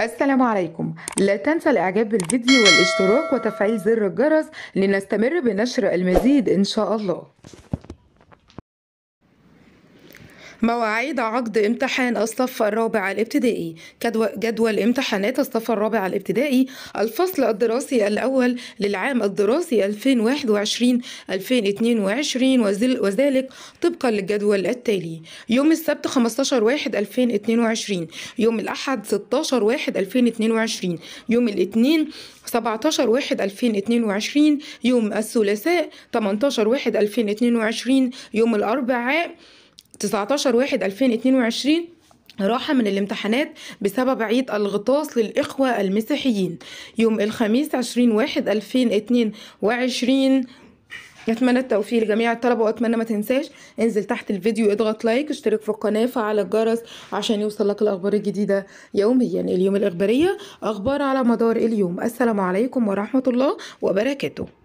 السلام عليكم لا تنسى الاعجاب بالفيديو والاشتراك وتفعيل زر الجرس لنستمر بنشر المزيد ان شاء الله مواعيد عقد امتحان الصف الرابع الابتدائي جدول امتحانات الصف الرابع الابتدائي الفصل الدراسي الأول للعام الدراسي 2021-2022 وذلك طبقا للجدول التالي يوم السبت 15/1/2022 يوم الأحد 16/1/2022 يوم الاثنين 17/1/2022 يوم الثلاثاء 18/1/2022 يوم الأربعاء 19 واحد 2022 راحة من الامتحانات بسبب عيد الغطاس للإخوة المسيحيين يوم الخميس 20 واحد 2022 اتمنى التوفيق لجميع الطلبه واتمنى ما تنساش انزل تحت الفيديو اضغط لايك اشترك في القناه فعل الجرس عشان يوصل لك الاخبار الجديده يوميا اليوم الاخباريه اخبار على مدار اليوم السلام عليكم ورحمه الله وبركاته